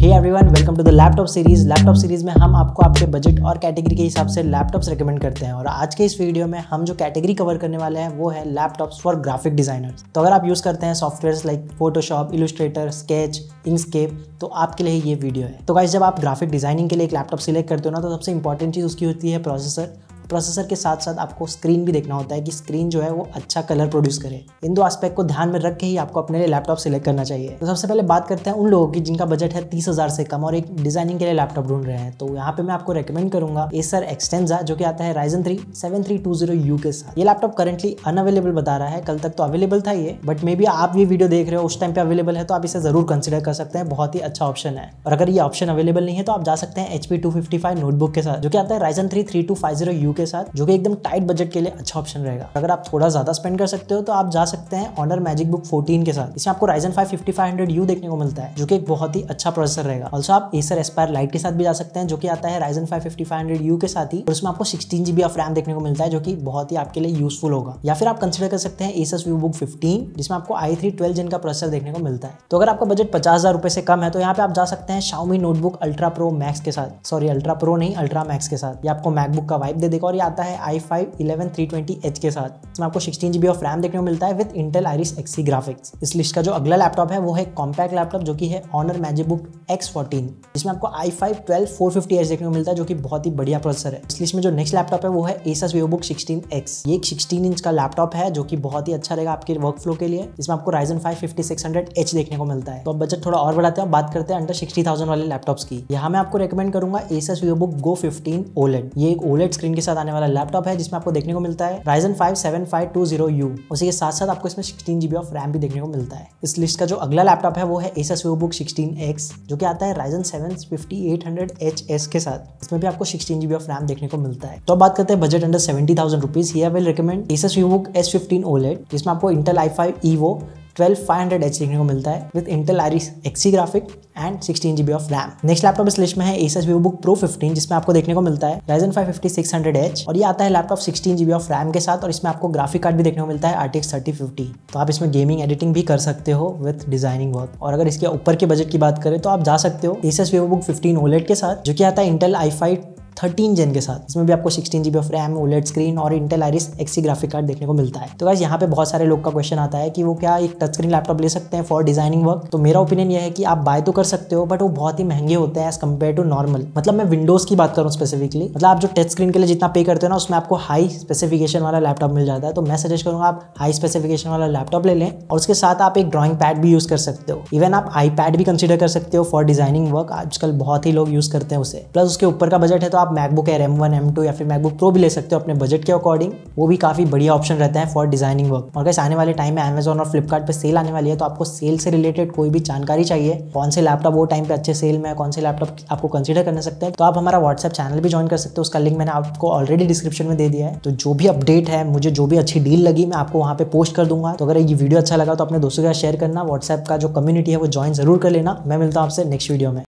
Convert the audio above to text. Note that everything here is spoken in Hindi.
hey everyone welcome to the laptop series laptop series में हम आपको आपके बजट और कैटेगरी के हिसाब से लैपटॉप्स रिकमेंड करते हैं और आज के इस वीडियो में हम जो कैटेगरी कवर करने वाले हैं वो है लैपटॉप्स फॉर ग्राफिक डिजाइनर्स तो अगर आप यूज़ करते हैं software like Photoshop Illustrator Sketch Inkscape तो आपके लिए ये वीडियो है तो गाइज जब आप ग्राफिक डिजाइनिंग के लिए एक लैपटॉप सिलेक्ट करते हो ना तो सबसे इंपॉर्टेंट चीज़ उसकी होती है प्रोसेसर प्रोसेसर के साथ साथ आपको स्क्रीन भी देखना होता है कि स्क्रीन जो है वो अच्छा कलर प्रोड्यूस करे इन दो आस्पेक्ट को ध्यान में रख के ही आपको अपने लिए लैपटॉप सेलेक्ट करना चाहिए तो सबसे पहले बात करते हैं उन लोगों की जिनका बजट है तीस हज़ार से कम और एक डिजाइनिंग के लिए लैपटॉप ढूंढ रहे हैं तो यहाँ पे मैं आपको रिकमेंड करूंगा एसर एक्सटेंजा जो कि आता है Ryzen three seven three two zero U के साथ ये लैपटॉप करंटली अनअवेलेबल बता रहा है कल तक तो अवेलेबल था ये बट मे बी आप ये वीडियो देख रहे हो उस टाइम पे अवेलेबल है तो आप इसे जरूर कंसिडर कर सकते हैं बहुत ही अच्छा ऑप्शन है और अगर ये ऑप्शन अवेलेबल नहीं है तो आप जा सकते हैं HP two fifty five notebook के साथ जो कि आता है Ryzen three three two five zero U के साथ जो कि एकदम टाइट बजट के लिए अच्छा ऑप्शन रहेगा अगर आप थोड़ा ज्यादा स्पेंड कर सकते हो तो आप जा सकते हैं ऑनर मैजिक बुक फोर्टीन के साथ इसमें आपको Ryzen five fifty five hundred U देखने को मिलता है जो कि एक बहुत ही अच्छा प्रोसेसर रहेगा ऑल्सो आप एसर एस्पायर लाइट के साथ भी जा सकते हैं जो कि आता है Ryzen five fifty five hundred U के साथ ही और उसमें आपको सिक्सटीन जीबी ऑफ रैम देखने को मिलता है जो कि बहुत ही आपके लिए यूजफुल होगा या फिर आप कंसिडर कर सकते हैं एसर व्यू बुक फिफ्टीन जिसमें आपको आई थ्री ट्वेल्व जिन का प्रोसेसर देखने को मिलता है तो अगर आपका बजट पचास हजार रुपए से कम है तो यहाँ पे आप जा सकते हैं Xiaomi notebook ultra pro max के साथ सॉरी अल्ट्रा प्रो नहीं अल्ट्रा मैक्स के साथ ये आपको मैकबुक का वाइप दे देगा और ये आता है i5 11320H के साथ इसमें आपको 16GB ऑफ रैम देखने को मिलता है with Intel Iris Xe graphics इस लिस्ट का जो अगला लैपटॉप है वो है कॉम्पैक्ट लैपटॉप जो कि है Honor MagicBook X fourteen जिसमें आपको i five twelve four fifty H देखने को मिलता है जो कि बहुत ही बढ़िया प्रोसेसर है इस लिस्ट में जो नेक्स्ट लैपटॉप है वो है Asus Vivobook sixteen X ये एक सिक्सटीन इंच का लैपटॉप है जो की बहुत ही अच्छा रहेगा आपके वर्क फ्लो के लिए इसमें आपको Ryzen five fifty six hundred H देखने को मिलता है तो बजट थोड़ा और बढ़ाते हैं बात करते हैं अंडर सिक्सटी थाउजेंड वाले लैपटॉप्स की यहाँ मैं आपको रिकमेंड करूंगा Asus Vivobook go fifteen OLED ये एक ओलेट स्क्रीन के साथ साथ आने वाला लैपटॉप है जिसमें आपको देखने को मिलता है Ryzen five seven five two zero U उसी के साथ साथ आपको इसमें सिक्सटीन जीबी ऑफ रैम भी देखने को मिलता है इस लिस्ट का जो अगला लैपटॉप है वो है Asus Vivobook sixteen X जो कि आता है Ryzen seven fifty eight hundred H S के साथ इसमें भी आपको सिक्सटीन जीबी ऑफ रैम देखने को मिलता है तो बात करते हैं budget under seventy thousand rupees ही will recommend Asus Vivobook S fifteen OLED जिसमें आपको Intel i five Evo twelve five hundred H देखने को मिलता है with Intel Iris Xe graphic and sixteen GB of RAM next laptop इस लिस्ट में है Asus Vivobook pro fifteen जिसमें आपको देखने को मिलता है Ryzen five fifty six hundred H और ये आता है laptop sixteen GB of RAM के साथ और इसमें आपको ग्राफिक कार्ड भी देखने को मिलता है आरटीएक्स थर्टी फिफ्टी तो आप इसमें गेमिंग एडिटिंग भी कर सकते हो विद डिजाइनिंग वर्क और अगर इसके ऊपर के बजट की बात करें तो आप जा सकते हो Asus Vivobook fifteen OLED के साथ जो कि आता है Intel i five thirteen gen के साथ इसमें भी आपको sixteen GB of RAM OLED screen और Intel Iris Xe graphic card देखने को मिलता है तो गाइस यहाँ पे बहुत सारे लोग का क्वेश्चन आता है कि वो क्या एक टच स्क्रीन लैपटॉप ले सकते हैं फॉर डिजाइनिंग वर्क तो मेरा ओपिनियन यह है कि आप बाय तो कर सकते हो बट वो बहुत ही महंगे होते हैं एज कम्पेयर टू नॉर्मल मतलब मैं विंडोज की बात करूँ स्पेसिफिकली मतलब आप जो टच स्क्रीन के लिए जितना पे करते हो ना उसमें आपको हाई स्पेसिफिकेशन वाला लैपटॉप मिल जाता है तो मैं सजेस्ट करूंगा आप हाई स्पेसिफिकेशन वाला लैपटॉप ले लें और उसके साथ आप एक ड्रॉइंग पैड भी यूज कर सकते हो इवन आप आई भी कंसिडर कर सकते हो फॉर डिजाइनिंग वर्क आजकल बहुत ही लोग यूज करते हैं उसे प्लस उसके ऊपर का बजट है तो आप आप MacBook Air M one M two या फिर मैकबुक प्रो भी ले सकते हो अपने बजट के अकॉर्डिंग वो भी काफ़ी बढ़िया ऑप्शन रहता है फॉर डिजाइनिंग वर्क और कैसे आने वाले टाइम में अमेजोन और फ्लिपकार्ट सेल आने वाली है तो आपको सेल से रिलेटेड कोई भी जानकारी चाहिए कौन से लैपटॉप वो टाइम पे अच्छे सेल में कौन से लैपटॉप आपको कंसिडर कर सकते हैं तो आप हमारा व्हाट्सएप चैनल भी ज्वाइन कर सकते हो उसका लिंक मैंने आपको ऑलरेडी डिस्क्रिप्शन में दे दिया है तो जो भी अपडेट है मुझे जो भी अच्छी डील लगी मैं आपको वहाँ पे पोस्ट कर दूंगा तो अगर ये वीडियो अच्छा लगा तो अपने दोस्तों के साथ शेयर करना व्हाट्सएप का जो कम्युनिटी है वो ज्वाइन जरूर कर लेना मैं मिलता हूँ आपसे नेक्स्ट वीडियो में